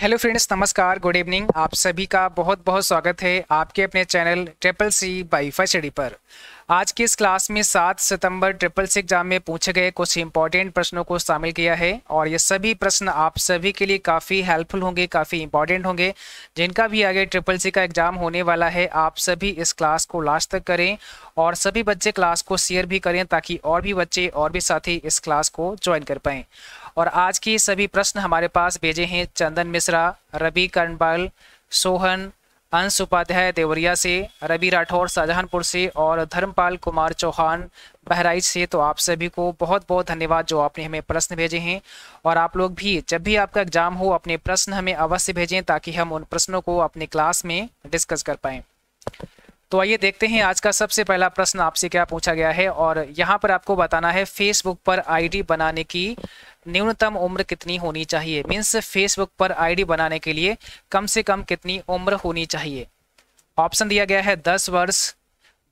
hello friends नमस्कार good evening आप सभी का बहुत बहुत स्वागत है आपके अपने channel triple C five study पर आज की इस क्लास में सात सितंबर ट्रिपल सी एग्जाम में पूछे गए कुछ इंपॉर्टेंट प्रश्नों को शामिल किया है और ये सभी प्रश्न आप सभी के लिए काफ़ी हेल्पफुल होंगे काफ़ी इंपॉर्टेंट होंगे जिनका भी आगे ट्रिपल सी का एग्जाम होने वाला है आप सभी इस क्लास को लास्ट तक करें और सभी बच्चे क्लास को शेयर भी करें ताकि और भी बच्चे और भी साथी इस क्लास को ज्वाइन कर पाएँ और आज के सभी प्रश्न हमारे पास भेजे हैं चंदन मिश्रा रवि कर्णबाल सोहन अंश उपाध्याय देवरिया से रवि राठौर शाहजहानपुर से और धर्मपाल कुमार चौहान बहराइच से तो आप सभी को बहुत बहुत धन्यवाद जो आपने हमें प्रश्न भेजे हैं और आप लोग भी जब भी आपका एग्जाम हो अपने प्रश्न हमें अवश्य भेजें ताकि हम उन प्रश्नों को अपने क्लास में डिस्कस कर पाएं तो आइए देखते हैं आज का सबसे पहला प्रश्न आपसे क्या पूछा गया है और यहाँ पर आपको बताना है फेसबुक पर आईडी बनाने की न्यूनतम उम्र कितनी होनी चाहिए मीन्स फेसबुक पर आईडी बनाने के लिए कम से कम कितनी उम्र होनी चाहिए ऑप्शन दिया गया है दस वर्ष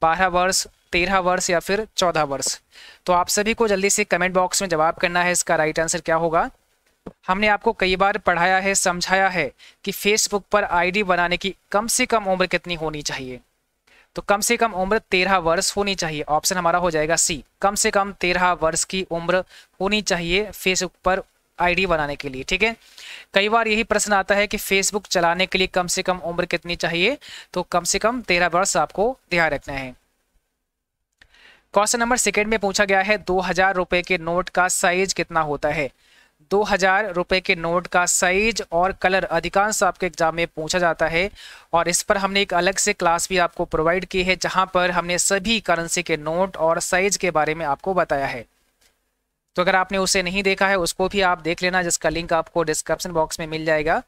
बारह वर्ष तेरह वर्ष या फिर चौदह वर्ष तो आप सभी को जल्दी से कमेंट बॉक्स में जवाब करना है इसका राइट आंसर क्या होगा हमने आपको कई बार पढ़ाया है समझाया है कि फेसबुक पर आईडी बनाने की कम से कम उम्र कितनी होनी चाहिए तो कम से कम उम्र तेरह वर्ष होनी चाहिए ऑप्शन हमारा हो जाएगा सी कम से कम तेरह वर्ष की उम्र होनी चाहिए फेसबुक पर आईडी बनाने के लिए ठीक है कई बार यही प्रश्न आता है कि फेसबुक चलाने के लिए कम से कम उम्र कितनी चाहिए तो कम से कम तेरह वर्ष आपको ध्यान रखना है क्वेश्चन नंबर सेकेंड में पूछा गया है दो हजार रुपए के नोट का साइज कितना होता है दो हजार रुपये के नोट का साइज और कलर अधिकांश आपके एग्जाम में पूछा जाता है और इस पर हमने एक अलग से क्लास भी आपको प्रोवाइड की है जहां पर हमने सभी करेंसी के नोट और साइज के बारे में आपको बताया है तो अगर आपने उसे नहीं देखा है उसको भी आप देख लेना जिसका लिंक आपको डिस्क्रिप्शन बॉक्स में मिल जाएगा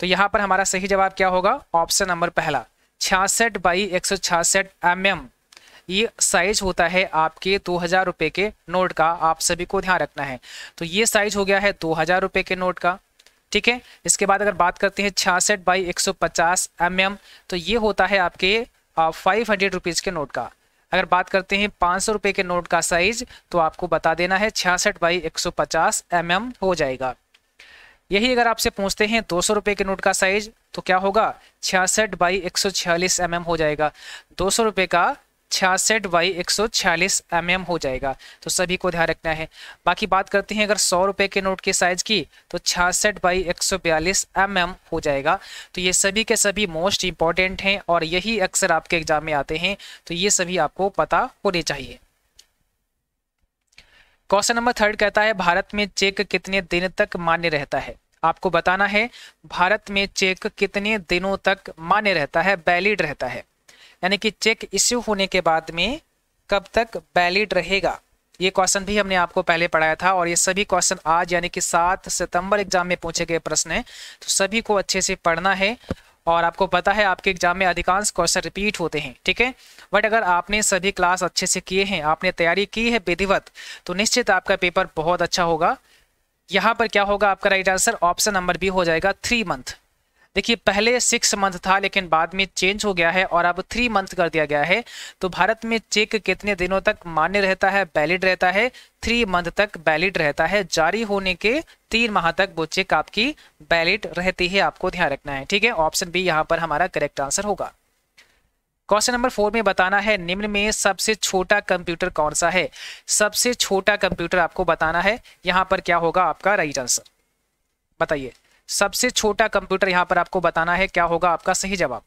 तो यहाँ पर हमारा सही जवाब क्या होगा ऑप्शन नंबर पहला छियासठ बाई एक सौ छियासठ एम एम ये साइज होता है आपके दो हज़ार रुपए के नोट का आप सभी को ध्यान रखना है तो ये साइज हो गया है दो हज़ार रुपए के नोट का ठीक है इसके बाद अगर बात करते हैं छियासठ बाई एक सौ पचास एम एम तो ये होता है आपके फाइव हंड्रेड रुपीज़ के नोट का अगर बात करते हैं पाँच सौ रुपए के नोट का साइज तो आपको बता देना है छियासठ बाई एक सौ पचास एम एम हो जाएगा यही अगर आपसे पूछते हैं दो सौ रुपए के नोट का साइज तो क्या होगा छियासठ बाई एक सौ छियालीस एम एम हो जाएगा दो सौ रुपए का छियासठ बाई एक सौ छियालीस एम एम हो जाएगा तो सभी को ध्यान रखना है बाकी बात करते हैं अगर सौ रुपये के नोट के साइज की तो छियासठ बाई एक सौ बयालीस एम एम हो जाएगा तो ये सभी के सभी मोस्ट इंपॉर्टेंट हैं और यही अक्सर आपके एग्जाम में आते हैं तो ये सभी आपको पता होने चाहिए क्वेश्चन नंबर थर्ड कहता है भारत में चेक कितने दिन तक मान्य रहता है आपको बताना है भारत में चेक कितने दिनों तक मान्य रहता है वैलिड रहता है यानी कि चेक इश्यू होने के बाद में कब तक वैलिड रहेगा ये क्वेश्चन भी हमने आपको पहले पढ़ाया था और ये सभी क्वेश्चन आज यानी कि सात सितंबर एग्जाम में पूछे गए प्रश्न हैं तो सभी को अच्छे से पढ़ना है और आपको पता है आपके एग्जाम में अधिकांश क्वेश्चन रिपीट होते हैं ठीक है बट अगर आपने सभी क्लास अच्छे से किए हैं आपने तैयारी की है विधिवत तो निश्चित आपका पेपर बहुत अच्छा होगा यहाँ पर क्या होगा आपका right answer option number B हो जाएगा थ्री मंथ देखिए पहले सिक्स मंथ था लेकिन बाद में चेंज हो गया है और अब थ्री मंथ कर दिया गया है तो भारत में चेक कितने दिनों तक मान्य रहता है वैलिड रहता है थ्री मंथ तक वैलिड रहता है जारी होने के तीन माह तक वो चेक आपकी वैलिड रहती है आपको ध्यान रखना है ठीक है ऑप्शन बी यहाँ पर हमारा करेक्ट आंसर होगा क्वेश्चन नंबर फोर में बताना है निम्न में सबसे छोटा कंप्यूटर कौन सा है सबसे छोटा कंप्यूटर आपको बताना है यहाँ पर क्या होगा आपका राइट आंसर बताइए सबसे छोटा कंप्यूटर यहां पर आपको बताना है क्या होगा आपका सही जवाब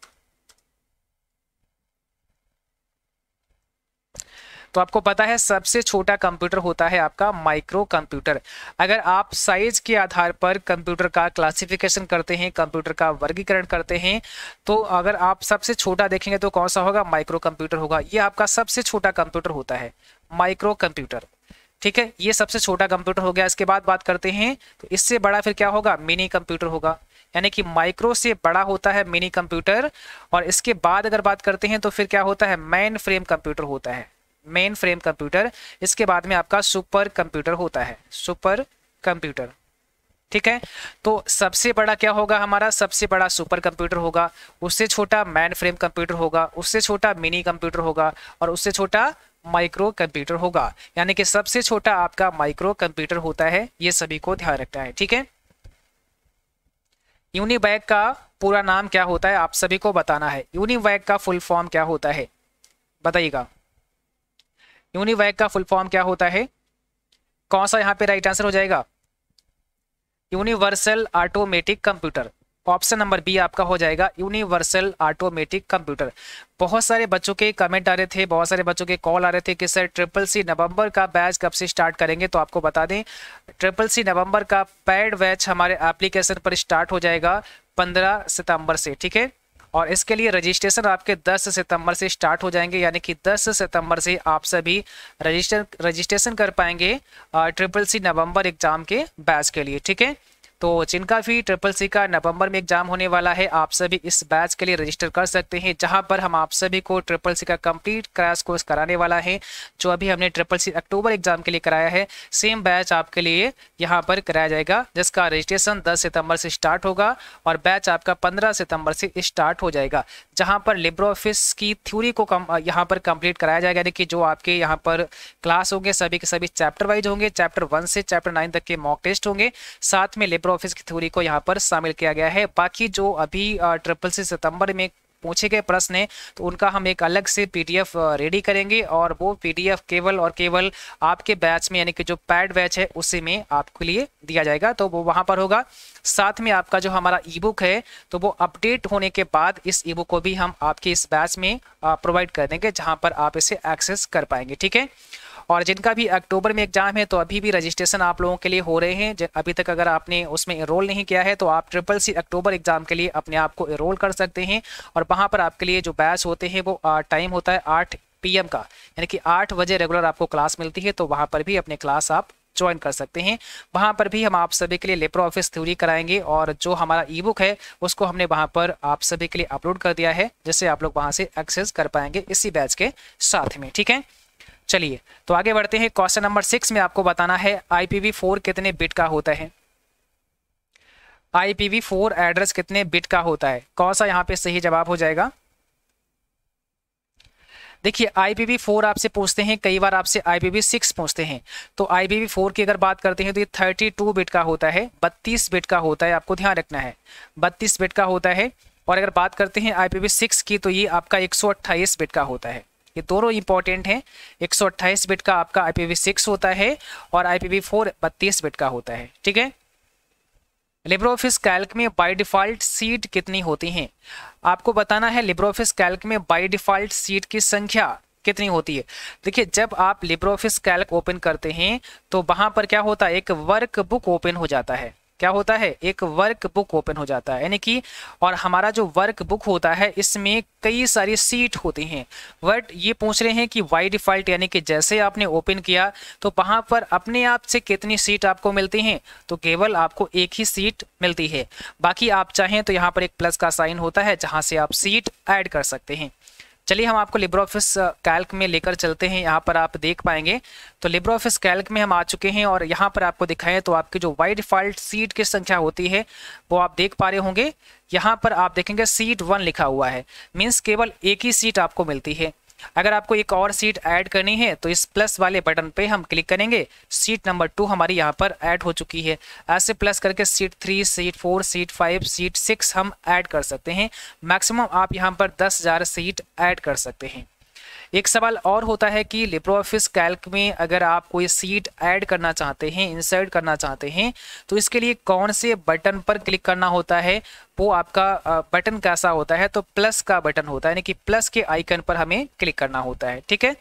तो आपको पता है सबसे छोटा कंप्यूटर होता है आपका माइक्रो कंप्यूटर अगर आप साइज के आधार पर कंप्यूटर का क्लासिफिकेशन करते हैं कंप्यूटर का वर्गीकरण करते हैं तो अगर आप सबसे छोटा देखेंगे तो कौन सा होगा माइक्रो कंप्यूटर होगा ये आपका सबसे छोटा कंप्यूटर होता है माइक्रो कंप्यूटर ठीक है ये सबसे छोटा कंप्यूटर हो गया इसके बाद बात करते हैं तो इससे बड़ा फिर क्या होगा मिनी कंप्यूटर होगा यानी कि माइक्रो से बड़ा होता है मिनी कंप्यूटर और इसके बाद अगर बात करते हैं तो फिर क्या होता है मैन फ्रेम कंप्यूटर होता है मेन फ्रेम कंप्यूटर इसके बाद में आपका सुपर कंप्यूटर होता है सुपर कंप्यूटर ठीक है तो सबसे बड़ा क्या होगा हमारा सबसे बड़ा सुपर कंप्यूटर होगा उससे छोटा मैन फ्रेम कंप्यूटर होगा उससे छोटा मिनी कंप्यूटर होगा और उससे छोटा माइक्रो कंप्यूटर होगा यानी कि सबसे छोटा आपका माइक्रो कंप्यूटर होता है ये सभी को ध्यान रखना है ठीक है यूनिबैग का पूरा नाम क्या होता है आप सभी को बताना है यूनिबैग का फुल फॉर्म क्या होता है बताइएगा यूनिबैग का फुल फॉर्म क्या होता है कौन सा यहाँ पे राइट आंसर हो जाएगा universal automatic computer option number B आपका हो जाएगा यूनिवर्सल ऑटोमेटिक कंप्यूटर बहुत सारे बच्चों के कमेंट आ रहे थे बहुत सारे बच्चों के कॉल आ रहे थे कि सर ट्रिपल सी नवंबर का बैच कब से स्टार्ट करेंगे तो आपको बता दें ट्रिपल सी नवंबर का पेड बैच हमारे एप्लीकेशन पर स्टार्ट हो जाएगा पंद्रह सितंबर से ठीक है और इसके लिए रजिस्ट्रेशन आपके 10 सितंबर से स्टार्ट हो जाएंगे यानी कि 10 सितंबर से आप सभी रजिस्टर रजिस्ट्रेशन कर पाएंगे ट्रिपल सी नवंबर एग्जाम के बैच के लिए ठीक है तो जिनका भी ट्रिपल सी का नवंबर में एग्जाम होने वाला है आप सभी इस बैच के लिए रजिस्टर कर सकते हैं जहां पर हम आप सभी को ट्रिपल सी का कंप्लीट क्रैश कोर्स कराने वाला है जो अभी हमने ट्रिपल सी अक्टूबर एग्जाम के लिए कराया है सेम बैच आपके लिए यहाँ पर कराया जाएगा जिसका रजिस्ट्रेशन दस सितम्बर से स्टार्ट होगा और बैच आपका पंद्रह सितम्बर से स्टार्ट हो जाएगा जहाँ पर लिब्रो ऑफिस की थ्यूरी को कम यहाँ पर कंप्लीट कराया जाएगा यानी कि जो आपके यहाँ पर क्लास होंगे सभी के सभी चैप्टर वाइज होंगे चैप्टर वन से चैप्टर नाइन तक के मॉक टेस्ट होंगे साथ में लिब्रो कंप्यूटर ऑफिस की थ्योरी को यहाँ पर शामिल किया गया है बाकी जो अभी ट्रिपल सी सितंबर में पूछे गए प्रश्न हैं तो उनका हम एक अलग से पीडीएफ रेडी करेंगे और वो पीडीएफ केवल और केवल आपके बैच में यानी कि जो पैड बैच है उसी में आपके लिए दिया जाएगा तो वो वहाँ पर होगा साथ में आपका जो हमारा ई बुक है तो वो अपडेट होने के बाद इस ई बुक को भी हम आपके इस बैच में प्रोवाइड कर देंगे जहाँ पर आप इसे एक्सेस कर पाएंगे ठीक है और जिनका भी अक्टूबर में एग्जाम है तो अभी भी रजिस्ट्रेशन आप लोगों के लिए हो रहे हैं अभी तक अगर आपने उसमें इनरोल नहीं किया है तो आप ट्रिपल सी अक्टूबर एग्जाम के लिए अपने आप को इनरोल कर सकते हैं और वहाँ पर आपके लिए जो बैच होते हैं वो टाइम होता है आठ पी का यानी कि आठ बजे रेगुलर आपको क्लास मिलती है तो वहाँ पर भी अपने क्लास आप ज्वाइन कर सकते हैं वहाँ पर भी हम आप सभी के लिए लेप्रो ऑफिस थ्योरी कराएंगे और जो हमारा ई बुक है उसको हमने वहाँ पर आप सभी के लिए अपलोड कर दिया है जिससे आप लोग वहाँ से एक्सेस कर पाएंगे इसी बैच के साथ में ठीक है चलिए तो आगे बढ़ते हैं क्वेश्चन नंबर सिक्स में आपको बताना है आईपीवी फोर कितने बिट का होता है आईपीवी फोर एड्रेस कितने बिट का होता है कौन सा यहाँ पे सही जवाब हो जाएगा देखिए आईपीवी फोर आपसे पूछते हैं कई बार आपसे आईपीवी सिक्स पूछते हैं तो आईपीवी फोर की अगर बात करते हैं तो ये थर्टी टू बिट का होता है बत्तीस बिट का होता है आपको ध्यान रखना है बत्तीस बिट का होता है और अगर बात करते हैं आईपीवी सिक्स की तो ये आपका एक सौ अट्ठाईस बिट का होता है ये दोनों इंपॉर्टेंट हैं एक बिट का आपका IPv6 होता है और IPv4 32 बिट का होता है ठीक है लिब्रो ऑफिस कैल्क में बाय डिफ़ॉल्ट सीट कितनी होती हैं आपको बताना है लिब्रो ऑफिस कैल्क में बाय डिफ़ॉल्ट सीट की संख्या कितनी होती है देखिए जब आप लिब्रो ऑफिस कैल्क ओपन करते हैं तो वहां पर क्या होता है एक वर्क बुक ओपन हो जाता है क्या होता है एक वर्क बुक ओपन हो जाता है यानी कि और हमारा जो वर्क बुक होता है इसमें कई सारी सीट होती हैं बट ये पूछ रहे हैं कि वाई डिफ़ॉल्ट यानी कि जैसे आपने ओपन किया तो वहाँ पर अपने आप से कितनी सीट आपको मिलती हैं तो केवल आपको एक ही सीट मिलती है बाकी आप चाहें तो यहाँ पर एक प्लस का साइन होता है जहाँ से आप सीट ऐड कर सकते हैं चलिए हम आपको लिब्रो ऑफिस कैल्क में लेकर चलते हैं यहाँ पर आप देख पाएंगे तो लिब्रो ऑफिस कैल्क में हम आ चुके हैं और यहाँ पर आपको दिखाएं तो आपकी जो वाइट डिफॉल्ट सीट की संख्या होती है वो आप देख पा रहे होंगे यहाँ पर आप देखेंगे सीट वन लिखा हुआ है मीन्स केवल एक ही सीट आपको मिलती है अगर आपको एक और सीट ऐड करनी है तो इस प्लस वाले बटन पे हम क्लिक करेंगे सीट नंबर टू हमारी यहाँ पर ऐड हो चुकी है ऐसे प्लस करके sheet three sheet four sheet five sheet six हम ऐड कर सकते हैं मैक्सिमम आप यहाँ पर दस हज़ार सीट ऐड कर सकते हैं एक सवाल और होता है कि लिप्रो ऑफिस कैल्क में अगर आप कोई सीट ऐड करना चाहते हैं इंसर्ट करना चाहते हैं तो इसके लिए कौन से बटन पर क्लिक करना होता है वो आपका बटन कैसा होता है तो प्लस का बटन होता है यानी कि प्लस के आइकन पर हमें क्लिक करना होता है ठीक है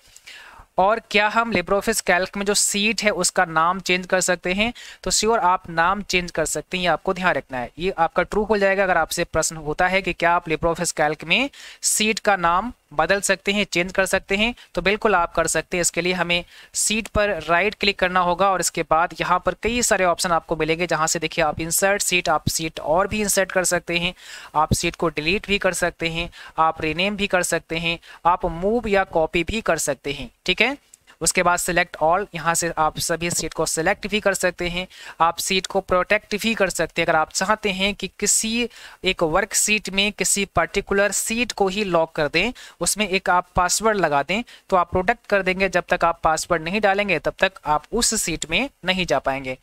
और क्या हम लिब्रोफिस कैल्क में जो सीट है उसका नाम चेंज कर सकते हैं तो श्योर आप नाम चेंज कर सकते हैं ये आपको ध्यान रखना है ये आपका ट्रू हो जाएगा अगर आपसे प्रश्न होता है कि क्या आप लिब्रोफिस कैल्क में सीट का नाम बदल सकते हैं चेंज कर सकते हैं तो बिल्कुल आप कर सकते हैं इसके लिए हमें सीट पर राइट क्लिक करना होगा और इसके बाद यहाँ पर कई सारे ऑप्शन आपको मिलेंगे जहाँ से देखिए आप इंसर्ट सीट आप सीट और भी इंसर्ट कर सकते हैं आप सीट को डिलीट भी कर सकते हैं आप रीनेम भी कर सकते हैं आप मूव या कॉपी भी कर सकते हैं ठीक है उसके बाद सेलेक्ट ऑल यहाँ से आप सभी सीट को सेलेक्ट भी कर सकते हैं आप सीट को प्रोटेक्ट भी कर सकते हैं अगर आप चाहते हैं कि किसी एक वर्क सीट में किसी पर्टिकुलर सीट को ही लॉक कर दें उसमें एक आप पासवर्ड लगा दें तो आप प्रोटेक्ट कर देंगे जब तक आप पासवर्ड नहीं डालेंगे तब तक आप उस सीट में नहीं जा पाएंगे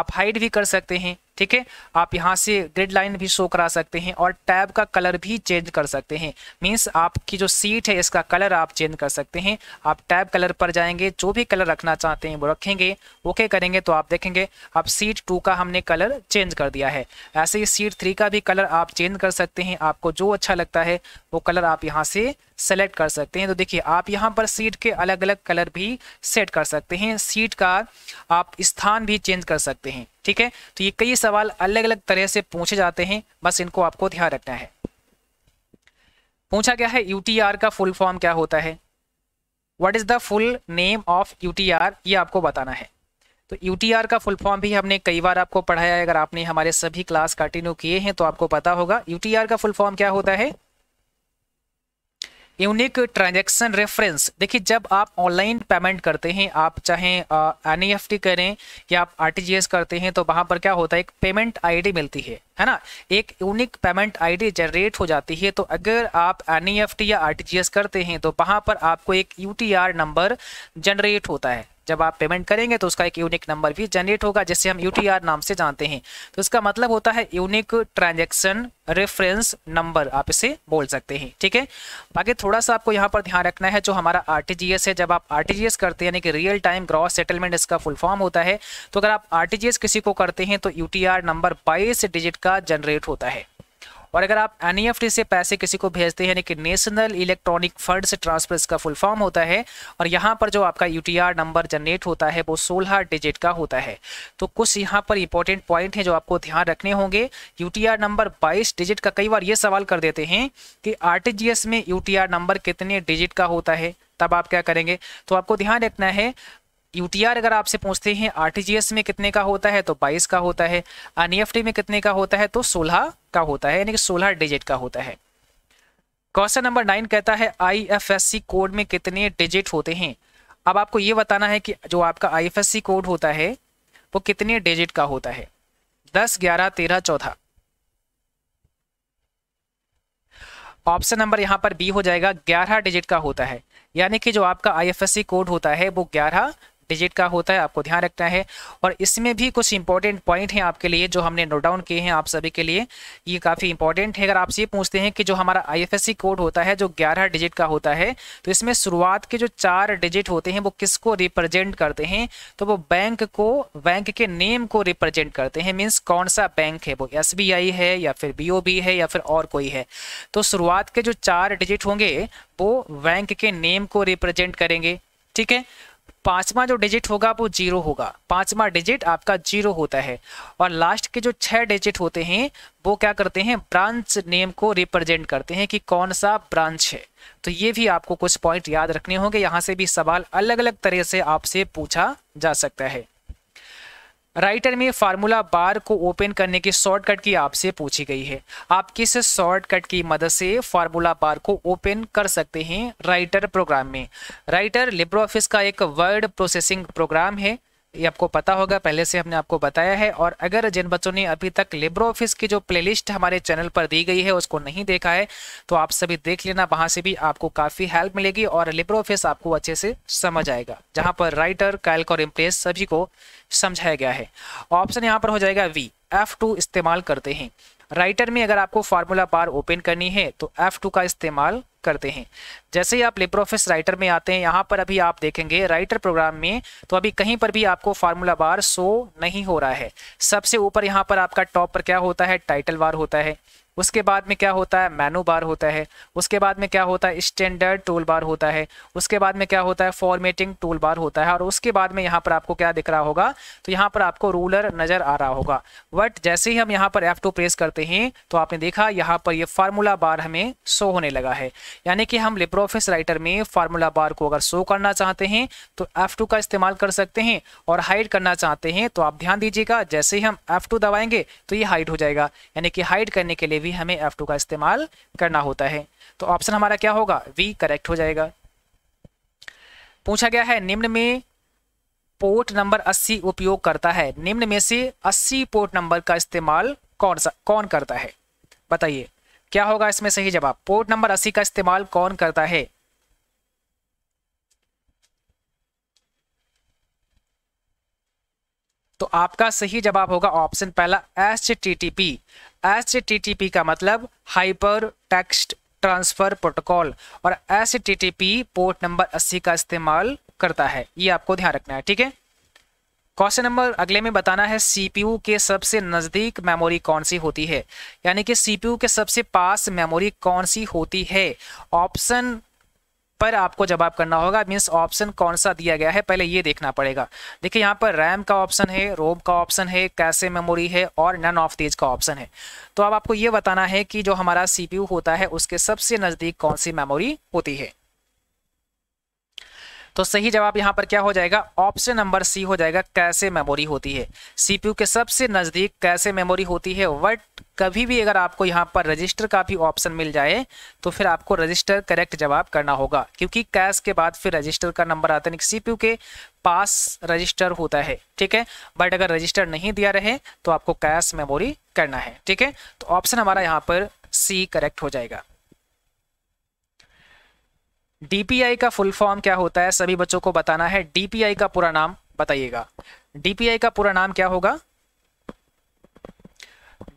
आप हाइड भी कर सकते हैं ठीक है आप यहाँ से ग्रिड लाइन भी शो करा सकते हैं और टैब का कलर भी चेंज कर सकते हैं मीन्स आपकी जो सीट है इसका कलर आप चेंज कर सकते हैं आप टैब कलर पर जाएंगे जो भी कलर रखना चाहते हैं वो रखेंगे ओके करेंगे तो आप देखेंगे अब सीट टू का हमने कलर चेंज कर दिया है ऐसे ही सीट थ्री का भी कलर आप चेंज कर सकते हैं आपको जो अच्छा लगता है वो कलर आप यहाँ से सेलेक्ट कर सकते हैं तो देखिए आप यहाँ पर सीट के अलग अलग कलर भी सेट कर सकते हैं सीट का आप स्थान भी चेंज कर सकते हैं ठीक है तो ये कई सवाल अलग अलग तरह से पूछे जाते हैं बस इनको आपको ध्यान रखना है पूछा गया है यूटीआर का फुल फॉर्म क्या होता है what is the full name of UTR ये आपको बताना है तो यूटीआर का फुल फॉर्म भी हमने कई बार आपको पढ़ाया है अगर आपने हमारे सभी क्लास कंटिन्यू किए हैं तो आपको पता होगा यूटीआर का फुल फॉर्म क्या होता है यूनिक ट्रांजैक्शन रेफरेंस देखिए जब आप ऑनलाइन पेमेंट करते हैं आप चाहे एन e करें या आप आर करते हैं तो वहाँ पर क्या होता है एक पेमेंट आईडी मिलती है है ना एक यूनिक पेमेंट आईडी जनरेट हो जाती है तो अगर आप एन e या आर करते हैं तो वहाँ पर आपको एक यू नंबर जनरेट होता है जब आप पेमेंट करेंगे तो उसका एक यूनिक नंबर भी जनरेट होगा जिसे हम यू नाम से जानते हैं तो इसका मतलब होता है यूनिक ट्रांजेक्शन रेफरेंस नंबर आप इसे बोल सकते हैं ठीक है बाकी थोड़ा सा आपको यहाँ पर ध्यान रखना है जो हमारा आर है जब आप आर करते हैं यानी कि रियल टाइम ग्रॉस सेटलमेंट इसका फुल फॉर्म होता है तो अगर आप आर किसी को करते हैं तो यू नंबर बाईस डिजिट का जनरेट होता है और अगर आप एन e से पैसे किसी को भेजते हैं यानी कि नेशनल इलेक्ट्रॉनिक फंड ट्रांसफर इसका फुल फॉर्म होता है और यहाँ पर जो आपका यू नंबर जनरेट होता है वो सोलह डिजिट का होता है तो कुछ यहाँ पर इंपॉर्टेंट पॉइंट है जो आपको ध्यान रखने होंगे यू नंबर बाईस डिजिट का कई बार ये सवाल कर देते हैं कि आर में यू नंबर कितने डिजिट का होता है तब आप क्या करेंगे तो आपको ध्यान रखना है यू अगर आपसे पूछते हैं आर में कितने का होता है तो 22 का होता है एन e में कितने का होता है तो 16 का होता है यानी कि सोलह डिजिट का होता है क्वेश्चन नंबर नाइन कहता है आईएफएससी कोड में कितने डिजिट होते हैं अब आपको ये बताना है कि जो आपका आईएफएससी कोड होता है वो कितने डिजिट का होता है दस ग्यारह तेरह चौदह ऑप्शन नंबर यहां पर बी हो जाएगा ग्यारह डिजिट का होता है यानी कि जो आपका आईएफएससी कोड होता है वो ग्यारह डिजिट का होता है आपको ध्यान रखना है और इसमें भी कुछ इंपॉर्टेंट पॉइंट हैं आपके लिए जो हमने नोट डाउन किए हैं आप सभी के लिए ये काफ़ी इंपॉर्टेंट है अगर आपसे ये पूछते हैं कि जो हमारा आईएफएससी कोड होता है जो 11 डिजिट का होता है तो इसमें शुरुआत के जो चार डिजिट होते हैं वो किसको रिप्रेजेंट करते हैं तो वो बैंक को बैंक के नेम को रिप्रेजेंट करते हैं मीन्स कौन सा बैंक है वो एस है या फिर बी है या फिर और कोई है तो शुरुआत के जो चार डिजिट होंगे वो बैंक के नेम को रिप्रेजेंट करेंगे ठीक है पांचवा जो डिजिट होगा वो जीरो होगा पांचवा डिजिट आपका जीरो होता है और लास्ट के जो छह डिजिट होते हैं वो क्या करते हैं ब्रांच नेम को रिप्रेजेंट करते हैं कि कौन सा ब्रांच है तो ये भी आपको कुछ पॉइंट याद रखने होंगे यहाँ से भी सवाल अलग अलग तरह से आपसे पूछा जा सकता है राइटर में फार्मूला बार को ओपन करने की शॉर्टकट की आपसे पूछी गई है आप किस शॉर्टकट की मदद से फार्मूला बार को ओपन कर सकते हैं राइटर प्रोग्राम में राइटर लिब्रो ऑफिस का एक वर्ड प्रोसेसिंग प्रोग्राम है ये आपको पता होगा पहले से हमने आपको बताया है और अगर जिन बच्चों ने अभी तक लिब्रो ऑफिस की जो प्लेलिस्ट हमारे चैनल पर दी गई है उसको नहीं देखा है तो आप सभी देख लेना वहां से भी आपको काफ़ी हेल्प मिलेगी और लिब्रो ऑफिस आपको अच्छे से समझ आएगा जहां पर राइटर कैल्क और इम्प्रेस सभी को समझाया गया है ऑप्शन यहाँ पर हो जाएगा वी एफ टू इस्तेमाल करते हैं राइटर में अगर आपको फार्मूला बार ओपन करनी है तो F2 का इस्तेमाल करते हैं जैसे ही आप लिप्रोफिस राइटर में आते हैं यहाँ पर अभी आप देखेंगे राइटर प्रोग्राम में तो अभी कहीं पर भी आपको फार्मूला बार शो नहीं हो रहा है सबसे ऊपर यहाँ पर आपका टॉप पर क्या होता है टाइटल बार होता है उसके बाद में क्या होता है मेनू बार होता है उसके बाद में क्या होता है स्टैंडर्ड टूल बार होता है उसके बाद में क्या होता है फॉर्मेटिंग टूल बार होता है और उसके बाद में यहाँ पर आपको क्या दिख रहा होगा तो यहाँ पर आपको रूलर नज़र आ रहा होगा बट जैसे ही हम यहाँ पर एफ प्रेस करते हैं तो आपने देखा यहाँ पर ये फार्मूला बार हमें शो होने लगा है यानी कि हम लिप्रोफिस राइटर में फार्मूला बार को अगर शो करना चाहते हैं तो एफ का इस्तेमाल कर सकते हैं और हाइड करना चाहते हैं तो आप ध्यान दीजिएगा जैसे ही हम एफ दबाएंगे तो ये हाइड हो जाएगा यानी कि हाइड करने के लिए भी हमें एफ टू का इस्तेमाल करना होता है तो ऑप्शन हमारा क्या होगा वी करेक्ट हो जाएगा पूछा गया है निम्न में पोर्ट नंबर 80 उपयोग करता है निम्न में से 80 पोर्ट नंबर का इस्तेमाल कौन सा कौन करता है बताइए क्या होगा इसमें सही जवाब पोर्ट नंबर 80 का इस्तेमाल कौन करता है तो आपका सही जवाब होगा ऑप्शन पहला H T T P S का मतलब हाइपर टेक्स्ट ट्रांसफर प्रोटोकॉल और एस पोर्ट नंबर 80 का इस्तेमाल करता है ये आपको ध्यान रखना है ठीक है क्वेश्चन नंबर अगले में बताना है सीपीयू के सबसे नज़दीक मेमोरी कौन सी होती है यानी कि सीपीयू के सबसे पास मेमोरी कौन सी होती है ऑप्शन पर आपको जवाब करना होगा मीन्स ऑप्शन कौन सा दिया गया है पहले ये देखना पड़ेगा देखिए यहाँ पर रैम का ऑप्शन है रोम का ऑप्शन है कैसे मेमोरी है और नन ऑफ तेज का ऑप्शन है तो अब आपको ये बताना है कि जो हमारा सी होता है उसके सबसे नज़दीक कौन सी मेमोरी होती है तो सही जवाब यहाँ पर क्या हो जाएगा ऑप्शन नंबर सी हो जाएगा कैसे मेमोरी होती है सीपीयू के सबसे नज़दीक कैसे मेमोरी होती है वट कभी भी अगर आपको यहाँ पर रजिस्टर का भी ऑप्शन मिल जाए तो फिर आपको रजिस्टर करेक्ट जवाब करना होगा क्योंकि कैश के बाद फिर रजिस्टर का नंबर आता है सीपीयू के पास रजिस्टर होता है ठीक है बट अगर रजिस्टर नहीं दिया रहे तो आपको कैश मेमोरी करना है ठीक है तो ऑप्शन हमारा यहाँ पर सी करेक्ट हो जाएगा डीपीआई का फुल फॉर्म क्या होता है सभी बच्चों को बताना है डीपीआई का पूरा नाम बताइएगा डीपीआई का पूरा नाम क्या होगा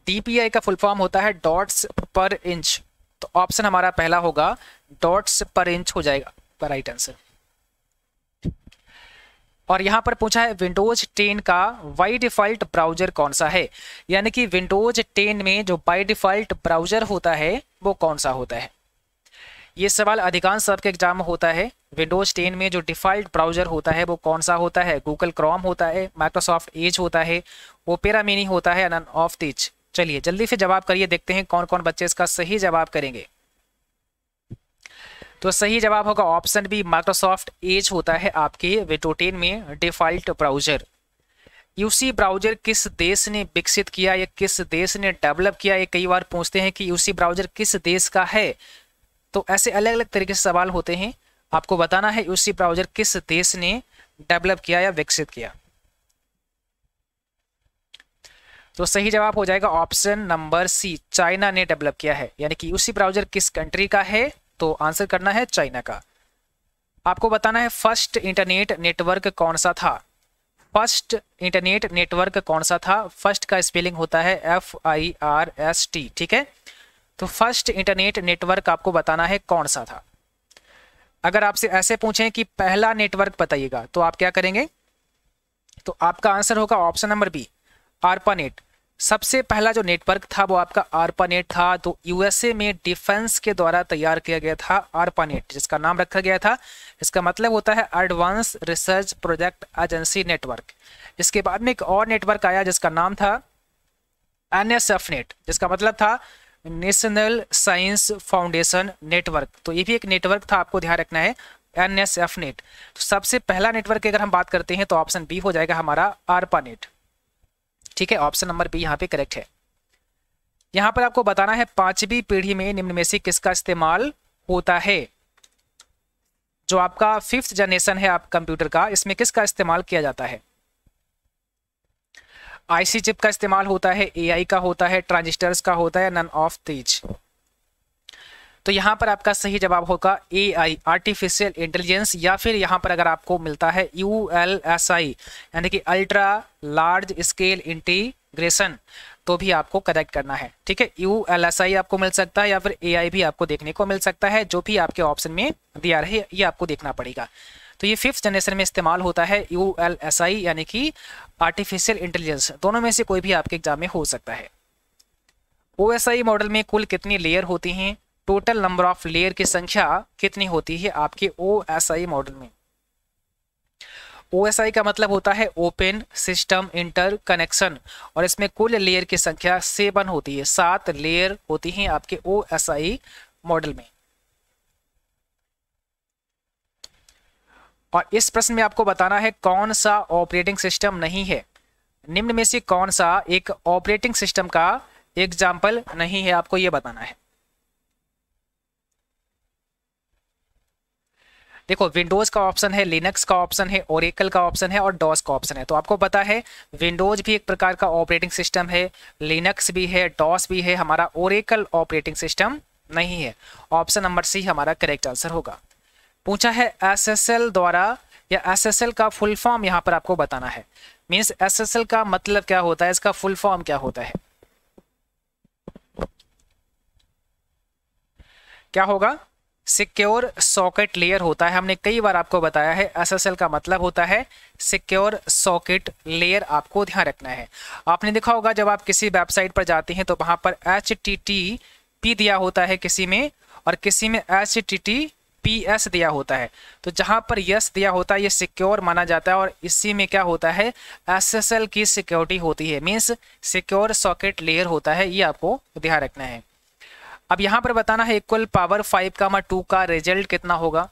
डीपीआई का फुल फॉर्म होता है डॉट्स पर इंच तो ऑप्शन हमारा पहला होगा डॉट्स पर इंच हो जाएगा राइट आंसर और यहां पर पूछा है विंडोज 10 का वाई डिफॉल्ट ब्राउजर कौन सा है यानी कि विंडोज 10 में जो बाई डिफॉल्ट ब्राउजर होता है वो कौन सा होता है ये सवाल अधिकांश सबके एग्जाम में होता है विंडोज 10 में जो डिफ़ॉल्ट ब्राउज़र होता है वो कौन सा होता है गूगल क्रॉम होता है माइक्रोसॉफ्ट एज होता है ओपेरा मिनी होता है अनन ऑफ तीज चलिए जल्दी से जवाब करिए देखते हैं कौन कौन बच्चे इसका सही जवाब करेंगे तो सही जवाब होगा ऑप्शन बी माइक्रोसॉफ्ट एज होता है आपके विंडो टेन में डिफ़ॉल्ट ब्राउज़र यूसी ब्राउज़र किस देश ने विकसित किया या किस देश ने डेवलप किया ये कई बार पूछते हैं कि यूसी ब्राउज़र किस देश का है तो ऐसे अलग अलग तरीके से सवाल होते हैं आपको बताना है यूसी ब्राउजर किस देश ने डेवलप किया या विकसित किया तो सही जवाब हो जाएगा ऑप्शन नंबर सी चाइना ने डेवलप किया है यानी कि यूसी ब्राउजर किस कंट्री का है तो आंसर करना है चाइना का आपको बताना है फर्स्ट इंटरनेट नेटवर्क कौन सा था फर्स्ट इंटरनेट नेटवर्क कौन सा था फर्स्ट का स्पेलिंग होता है F I R S T ठीक है तो फर्स्ट इंटरनेट नेटवर्क आपको बताना है कौन सा था अगर आपसे ऐसे पूछें कि पहला नेटवर्क बताइएगा तो आप क्या करेंगे तो आपका आंसर होगा ऑप्शन नंबर बी आरपानेट सबसे पहला जो नेटवर्क था वो आपका आरपानेट था तो यूएसए में डिफेंस के द्वारा तैयार किया गया था आरपानेट जिसका नाम रखा गया था इसका मतलब होता है advance research project agency network इसके बाद में एक और नेटवर्क आया जिसका नाम था एन नेट जिसका मतलब था नेशनल साइंस फाउंडेशन नेटवर्क तो ये भी एक नेटवर्क था आपको ध्यान रखना है एन एस एफ नेट तो सबसे पहला नेटवर्क की अगर हम बात करते हैं तो ऑप्शन बी हो जाएगा हमारा आरपा नेट ठीक है ऑप्शन नंबर बी यहाँ पे करेक्ट है यहाँ पर आपको बताना है पांचवी पीढ़ी में निम्न में से किसका इस्तेमाल होता है जो आपका फिफ्थ जनरेशन है आप कंप्यूटर का इसमें किसका इस्तेमाल किया जाता है आईसी चिप का इस्तेमाल होता है एआई का होता है ट्रांजिस्टर्स का होता है नन ऑफ तेज तो यहाँ पर आपका सही जवाब होगा ए आई आर्टिफिशियल इंटेलिजेंस या फिर यहाँ पर अगर आपको मिलता है यू एल एस आई यानी कि अल्ट्रा लार्ज स्केल इंटीग्रेशन तो भी आपको करेक्ट करना है ठीक है यू एल एस आई आपको मिल सकता है या फिर ए आई भी आपको देखने को मिल सकता है जो भी आपके ऑप्शन में दिया रहे ये आपको देखना पड़ेगा तो ये फिफ्थ जनरेशन में इस्तेमाल होता है यू एल एस आई यानी कि आर्टिफिशियल इंटेलिजेंस दोनों में से कोई भी आपके एग्जाम में हो सकता है ओ एस आई मॉडल में कुल कितनी लेयर होती हैं टोटल नंबर ऑफ लेयर की संख्या कितनी होती है आपके ओ एस आई मॉडल में ओ एस आई का मतलब होता है ओपन सिस्टम इंटर कनेक्शन और इसमें कुल लेयर की संख्या सेवन होती है सात लेयर होती हैं आपके ओ एस आई मॉडल में और इस प्रश्न में आपको बताना है कौन सा ऑपरेटिंग सिस्टम नहीं है निम्न में से कौन सा एक ऑपरेटिंग सिस्टम का एग्जाम्पल नहीं है आपको यह बताना है देखो विंडोज का ऑप्शन है लिनक्स का ऑप्शन है ओरेकल का ऑप्शन है और डॉस का ऑप्शन है तो आपको पता है विंडोज भी एक प्रकार का ऑपरेटिंग सिस्टम है लिनक्स भी है डॉस भी है हमारा ओरेकल ऑपरेटिंग सिस्टम नहीं है ऑप्शन नंबर सी हमारा करेक्ट आंसर होगा पूछा है एसएसएल द्वारा या एसएसएल का फुल फॉर्म यहाँ पर आपको बताना है मीन्स एसएसएल का मतलब क्या होता है इसका फुल फॉर्म क्या होता है क्या होगा सिक्योर सॉकेट लेयर होता है हमने कई बार आपको बताया है एसएसएल का मतलब होता है सिक्योर सॉकेट लेयर आपको ध्यान रखना है आपने देखा होगा जब आप किसी वेबसाइट पर जाते हैं तो वहां पर एच दिया होता है किसी में और किसी में एच पी एस दिया होता है तो जहां पर यस दिया होता है ये सिक्योर माना जाता है और इसी में क्या होता है एस एस एल की सिक्योरिटी होती है मीन्स सिक्योर सॉकेट लेयर होता है ये आपको ध्यान रखना है अब यहाँ पर बताना है इक्वल पावर फाइव का मा टू का रिजल्ट कितना होगा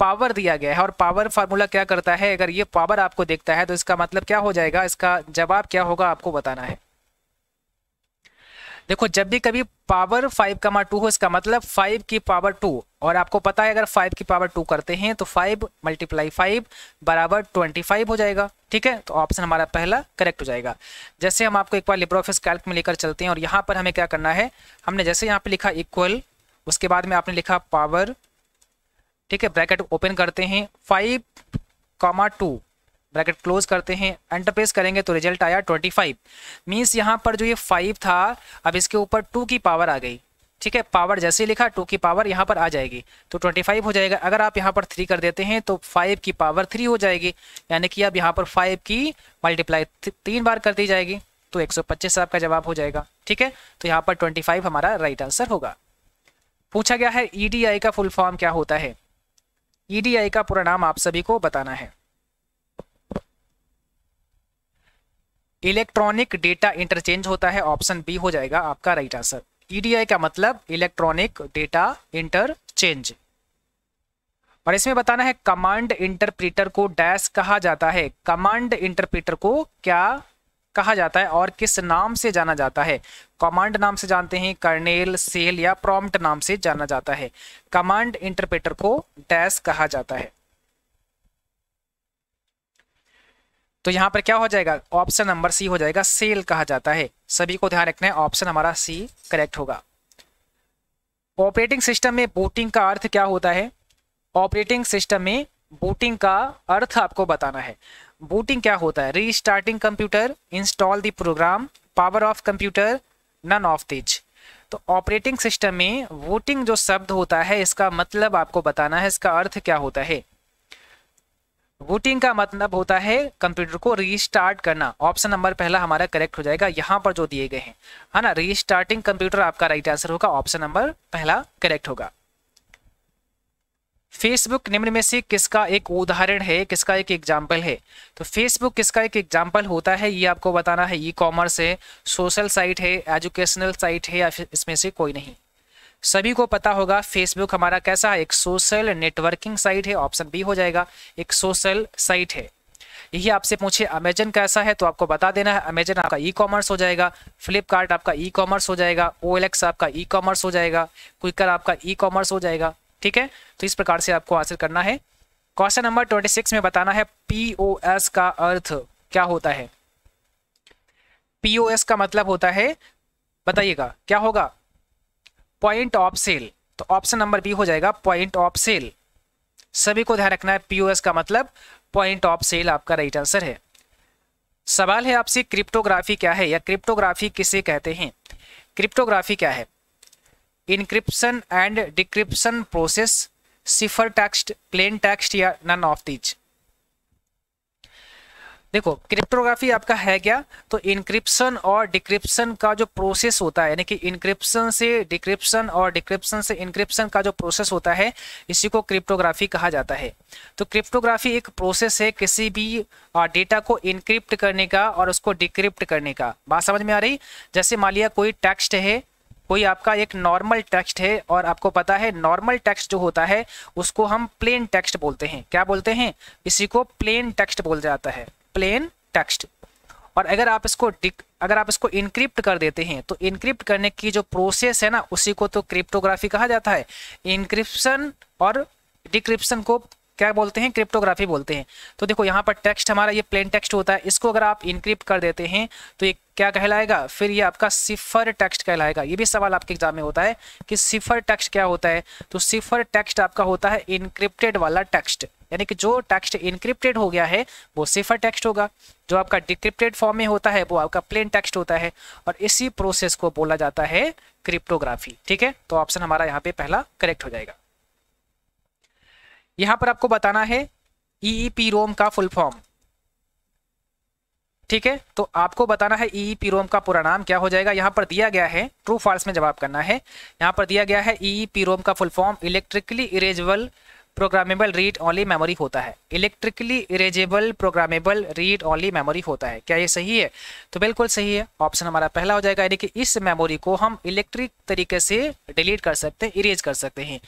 पावर दिया गया है और पावर फार्मूला क्या करता है अगर ये पावर आपको देखता है तो इसका मतलब क्या हो जाएगा इसका जवाब क्या होगा आपको बताना है देखो जब भी कभी पावर फाइव कमा टू हो इसका मतलब फाइव की पावर टू और आपको पता है अगर फाइव की पावर टू करते हैं तो फाइव मल्टीप्लाई फाइव बराबर ट्वेंटी फाइव हो जाएगा ठीक है तो ऑप्शन हमारा पहला करेक्ट हो जाएगा जैसे हम आपको एक बार लिब्रो ऑफिस कैल्क में लेकर चलते हैं और यहाँ पर हमें क्या करना है हमने जैसे यहाँ पर लिखा इक्वल उसके बाद में आपने लिखा पावर ठीक है ब्रैकेट ओपन करते हैं five comma two bracket close करते हैं एंटर प्रेस करेंगे तो रिजल्ट आया 25 फाइव मीन्स यहाँ पर जो ये 5 था अब इसके ऊपर 2 की पावर आ गई ठीक है पावर जैसे लिखा 2 की पावर यहाँ पर आ जाएगी तो 25 हो जाएगा अगर आप यहाँ पर 3 कर देते हैं तो 5 की पावर 3 हो जाएगी यानी कि अब यहाँ पर 5 की मल्टीप्लाई तीन बार कर दी जाएगी तो 125 आपका जवाब हो जाएगा ठीक है तो यहाँ पर फाइव हमारा राइट आंसर होगा पूछा गया है आई e का फुल फॉर्म क्या होता है आई e का पूरा नाम आप सभी को बताना है इलेक्ट्रॉनिक डेटा इंटरचेंज होता है ऑप्शन बी हो जाएगा आपका राइट आंसर ईडीआई e का मतलब इलेक्ट्रॉनिक डेटा इंटरचेंज और इसमें बताना है कमांड इंटरप्रेटर को डैश कहा जाता है कमांड इंटरप्रेटर को क्या कहा जाता है और किस नाम से जाना जाता है कमांड नाम से जानते हैं कर्नेल सेल या प्रॉम्प्ट नाम से जाना जाता है कमांड इंटरप्रेटर को डैश कहा जाता है तो यहाँ पर क्या हो जाएगा ऑप्शन नंबर सी हो जाएगा सेल कहा जाता है सभी को ध्यान रखना है ऑप्शन हमारा सी करेक्ट होगा ऑपरेटिंग सिस्टम में बूटिंग का अर्थ क्या होता है ऑपरेटिंग सिस्टम में बूटिंग का अर्थ आपको बताना है बूटिंग क्या होता है restarting computer install the program power off computer none of these तो ऑपरेटिंग सिस्टम में वोटिंग जो शब्द होता है इसका मतलब आपको बताना है इसका अर्थ क्या होता है बूटिंग का मतलब होता है कंप्यूटर को रीस्टार्ट करना ऑप्शन नंबर पहला हमारा करेक्ट हो जाएगा यहाँ पर जो दिए गए हैं है ना रीस्टार्टिंग कंप्यूटर आपका राइट आंसर होगा ऑप्शन नंबर पहला करेक्ट होगा फेसबुक निम्न में से किसका एक उदाहरण है किसका एक एग्जाम्पल है तो फेसबुक किसका एक एग्जाम्पल होता है ये आपको बताना है ई कॉमर्स है सोशल साइट है एजुकेशनल साइट है या फिर इसमें से कोई नहीं सभी को पता होगा फेसबुक हमारा कैसा एक सोशल नेटवर्किंग साइट है ऑप्शन बी हो जाएगा एक सोशल साइट है यही आपसे पूछे अमेजन कैसा है तो आपको बता देना है अमेजन आपका ई कॉमर्स हो जाएगा फ्लिपकार्ट आपका ई कॉमर्स हो जाएगा ओ आपका ई कॉमर्स हो जाएगा क्विकर आपका ई कॉमर्स हो जाएगा ठीक है तो इस प्रकार से आपको आंसर करना है क्वेश्चन नंबर ट्वेंटी सिक्स में बताना है पीओएस का अर्थ क्या होता है पीओएस का मतलब होता है बताइएगा क्या होगा पॉइंट ऑफ सेल तो ऑप्शन नंबर बी हो जाएगा पॉइंट ऑफ सेल सभी को ध्यान रखना है पीओएस का मतलब पॉइंट ऑफ सेल आपका राइट आंसर है सवाल है आपसे क्रिप्टोग्राफी क्या है या क्रिप्टोग्राफी किसे कहते हैं क्रिप्टोग्राफी क्या है encryption and decryption process cipher text plain text या नन ऑफ दीज देखो क्रिप्टोग्राफी आपका है क्या तो इंक्रिप्शन और डिक्रिप्शन का जो प्रोसेस होता है यानी कि इंक्रिप्शन से डिक्रिप्शन और डिक्रिप्शन से इंक्रिप्शन का जो प्रोसेस होता है इसी को क्रिप्टोग्राफी कहा जाता है तो क्रिप्टोग्राफी एक प्रोसेस है किसी भी डेटा को इनक्रिप्ट करने का और उसको डिक्रिप्ट करने का बात समझ में आ रही जैसे मान लिया कोई टेक्स्ट है कोई आपका एक नॉर्मल टेक्स्ट है और आपको पता है नॉर्मल टेक्स्ट जो होता है उसको हम प्लेन टेक्स्ट बोलते हैं क्या बोलते हैं इसी को प्लेन टेक्स्ट बोल जाता है प्लेन टेक्स्ट और अगर आप इसको अगर आप इसको इनक्रिप्ट कर देते हैं तो इनक्रिप्ट करने की जो प्रोसेस है ना उसी को तो क्रिप्टोग्राफी कहा जाता है इनक्रिप्शन और डिक्रिप्शन को क्या बोलते हैं क्रिप्टोग्राफी बोलते हैं तो देखो यहाँ पर टेक्स्ट हमारा ये प्लेन टेक्स्ट होता है इसको अगर आप इनक्रिप्ट कर देते हैं तो ये क्या कहलाएगा फिर ये आपका सिफर टेक्स्ट कहलाएगा ये भी सवाल आपके एग्जाम में होता है कि सिफर टेक्स्ट क्या होता है तो सिफर टेक्स्ट आपका होता है इनक्रिप्टेड वाला टेक्स्ट यानी कि जो टेक्स्ट इनक्रिप्टेड हो गया है वो सिफर टेक्स्ट होगा जो आपका डिक्रिप्टेड फॉर्म में होता है वो आपका प्लेन टेक्स्ट होता है और इसी प्रोसेस को बोला जाता है क्रिप्टोग्राफी ठीक है तो ऑप्शन हमारा यहाँ पे पहला करेक्ट हो जाएगा यहां पर आपको बताना है ईईपी e रोम e का फुल फॉर्म ठीक है तो आपको बताना है ई e रोम का पूरा नाम क्या हो जाएगा यहां पर दिया गया है ट्रू फॉल्स में जवाब करना है यहां पर दिया गया है ई रोम का full form electrically erasable programmable read only memory होता है electrically erasable programmable read only memory होता है क्या ये सही है तो बिल्कुल सही है ऑप्शन हमारा पहला हो जाएगा यानी कि इस मेमोरी को हम इलेक्ट्रिक तरीके से डिलीट कर सकते हैं इरेज कर सकते हैं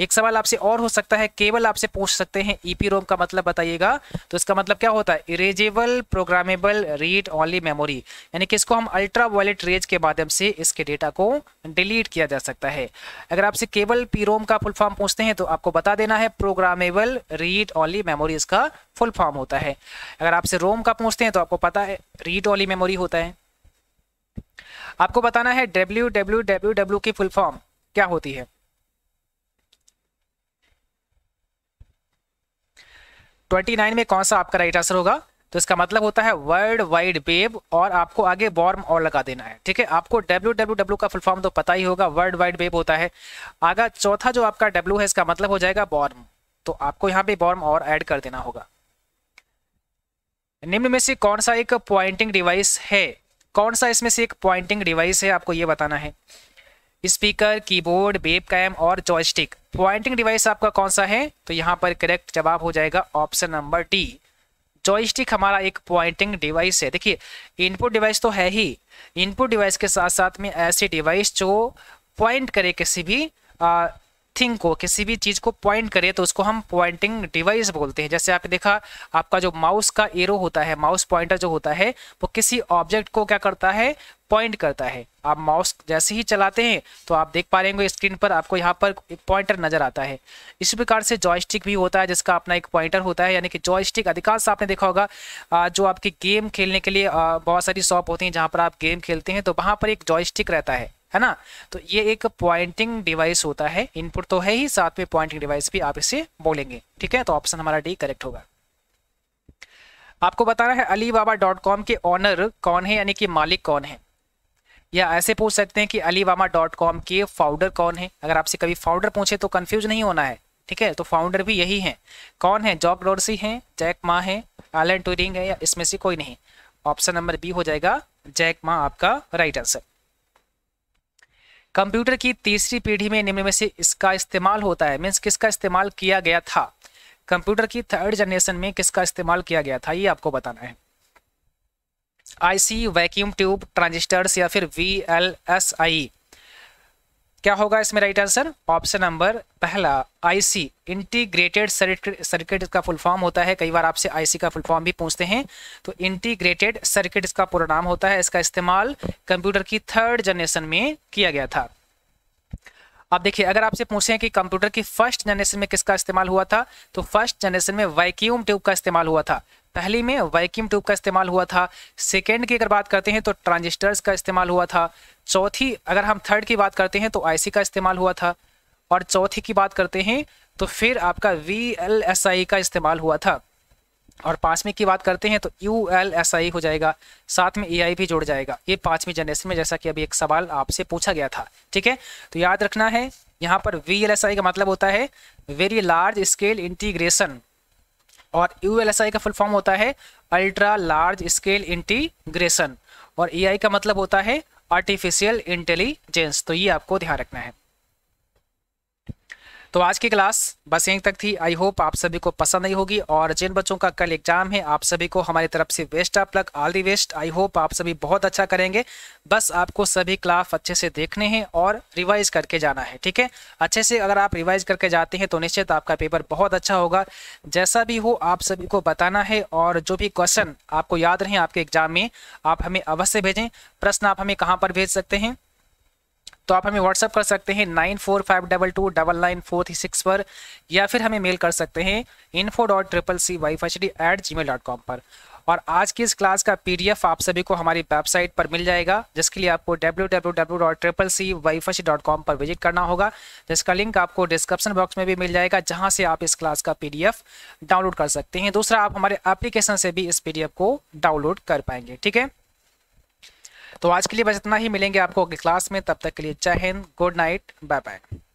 एक सवाल आपसे और हो सकता है केवल आपसे पूछ सकते हैं ई e रोम का मतलब बताइएगा तो इसका मतलब क्या होता है erasable programmable read only memory यानी कि इसको हम अल्ट्रा वॉलेट रेज के माध्यम से इसके डेटा को डिलीट किया जा सकता है अगर आपसे केवल पीरोम का फुल फॉर्म पूछते हैं तो आपको बता देना है प्रोग्रामेबल रीड ऑली मेमोरी इसका फुल फॉर्म होता है अगर आपसे रोम का पूछते हैं तो आपको पता है रीड ऑली मेमोरी होता है आपको बताना है डब्ल्यू डब्ल्यू डब्ल्यू डब्ल्यू की फुल फॉर्म क्या होती है ट्वेंटी नाइन में कौन सा आपका राइट आंसर होगा तो इसका मतलब होता है वर्ल्ड वाइड वेब और आपको आगे बॉर्म और लगा देना है ठीक है आपको डब्ल्यू डब्ल्यू डब्ल्यू का फुल फॉर्म तो पता ही होगा वर्ल्ड वाइड वेब होता है आगे चौथा जो आपका डब्ल्यू है इसका मतलब हो जाएगा बॉर्म तो आपको यहाँ पे बॉर्म और ऐड कर देना होगा निम्न में से कौन सा एक पॉइंटिंग डिवाइस है कौन सा इसमें से एक पॉइंटिंग डिवाइस है आपको ये बताना है स्पीकर कीबोर्ड बेब कैम और जॉयस्टिक पॉइंटिंग डिवाइस आपका कौन सा है तो यहाँ पर करेक्ट जवाब हो जाएगा ऑप्शन नंबर डी जॉयस्टिक हमारा एक पॉइंटिंग डिवाइस है देखिए इनपुट डिवाइस तो है ही इनपुट डिवाइस के साथ साथ में ऐसे डिवाइस जो पॉइंट करे किसी भी थिंग को किसी भी चीज़ को पॉइंट करे तो उसको हम पॉइंटिंग डिवाइस बोलते हैं जैसे आपने देखा आपका जो माउस का एरो होता है माउस पॉइंटर जो होता है वो किसी ऑब्जेक्ट को क्या करता है पॉइंट करता है आप माउस जैसे ही चलाते हैं तो आप देख पा रहे होंगे स्क्रीन पर आपको यहाँ पर एक पॉइंटर नजर आता है इसी प्रकार से जॉयस्टिक भी होता है जिसका अपना एक पॉइंटर होता है यानी कि जॉयस्टिक अधिकांश आपने देखा होगा जो आपकी गेम खेलने के लिए बहुत सारी शॉप होती हैं जहाँ पर आप गेम खेलते हैं तो वहाँ पर एक जॉयस्टिक रहता है है ना तो ये एक पॉइंटिंग डिवाइस होता है इनपुट तो है ही साथ में पॉइंटिंग डिवाइस भी आप इसे बोलेंगे ठीक है तो ऑप्शन हमारा डी करेक्ट होगा आपको बताना है अली बाबा डॉट कॉम के ऑनर कौन है यानी कि मालिक कौन है या ऐसे पूछ सकते हैं कि अली बाबा डॉट कॉम के फाउंडर कौन है अगर आपसे कभी फाउंडर पूछे तो कन्फ्यूज नहीं होना है ठीक है तो फाउंडर भी यही हैं कौन है जॉक डोरसी हैं जैक मा है एलन टूरिंग है या इसमें से कोई नहीं ऑप्शन नंबर बी हो जाएगा जैक मा आपका राइट आंसर कंप्यूटर की तीसरी पीढ़ी में निम्न में से इसका इस्तेमाल होता है मीन्स किसका इस्तेमाल किया गया था कंप्यूटर की थर्ड जनरेशन में किसका इस्तेमाल किया गया था ये आपको बताना है आईसी वैक्यूम ट्यूब ट्रांजिस्टर्स या फिर वी एल एस आई क्या होगा इसमें राइट आंसर ऑप्शन नंबर पहला आईसी इंटीग्रेटेड सर्किट इसका फुल फॉर्म होता है कई बार आपसे आईसी का फुल फॉर्म भी पूछते हैं तो इंटीग्रेटेड सर्किट इसका पूरा नाम होता है इसका इस्तेमाल कंप्यूटर की थर्ड जनरेशन में किया गया था अब देखिए अगर आपसे पूछें कि कंप्यूटर की फर्स्ट जनरेशन में किसका इस्तेमाल हुआ था तो फर्स्ट जनरेशन में वैक्यूम ट्यूब का इस्तेमाल हुआ था पहली में वैक्यूम ट्यूब का इस्तेमाल हुआ था सेकेंड की अगर बात करते हैं तो ट्रांजिस्टर्स का इस्तेमाल हुआ था चौथी अगर हम थर्ड की बात करते हैं तो आईसी का इस्तेमाल हुआ था और चौथी की बात करते हैं तो फिर आपका वी का इस्तेमाल हुआ था और पाँचवीं की बात करते हैं तो यू एल एस आई हो जाएगा साथ में ए आई भी जुड़ जाएगा ये पाँचवीं जनरेशन में जैसा कि अभी एक सवाल आपसे पूछा गया था ठीक है तो याद रखना है यहाँ पर वी एल एस आई का मतलब होता है वेरी लार्ज स्केल इंटीग्रेशन और यू का फुल फॉर्म होता है अल्ट्रा लार्ज स्केल इंटीग्रेशन और ए का मतलब होता है आर्टिफिशियल इंटेलिजेंस तो ये आपको ध्यान रखना है तो आज की क्लास बस यहीं तक थी आई होप आप सभी को पसंद आई होगी और जिन बच्चों का कल एग्जाम है आप सभी को हमारी तरफ से best of luck all the best I hope आप सभी बहुत अच्छा करेंगे बस आपको सभी क्लास अच्छे से देखने हैं और रिवाइज करके जाना है ठीक है अच्छे से अगर आप रिवाइज करके जाते हैं तो निश्चित आपका पेपर बहुत अच्छा होगा जैसा भी हो आप सभी को बताना है और जो भी क्वेश्चन आपको याद रहे आपके एग्जाम में आप हमें अवश्य भेजें प्रश्न आप हमें कहाँ पर भेज सकते हैं तो आप हमें व्हाट्सअप कर सकते हैं nine four five double two double nine four three six पर या फिर हमें मेल कर सकते हैं info dot triple C Y D at Gmail dot com पर और आज की इस क्लास का पीडीएफ आप सभी को हमारी वेबसाइट पर मिल जाएगा जिसके लिए आपको कॉम पर विजिट करना होगा जिसका लिंक आपको डिस्क्रिप्शन बॉक्स में भी मिल जाएगा जहां से आप इस क्लास का पीडीएफ डाउनलोड कर सकते हैं दूसरा आप हमारे एप्लीकेशन से भी इस पीडीएफ को डाउनलोड कर पाएंगे ठीक है तो आज के लिए बस इतना ही मिलेंगे आपको अगली क्लास में तब तक के लिए जय हिंद गुड नाइट बाय बाय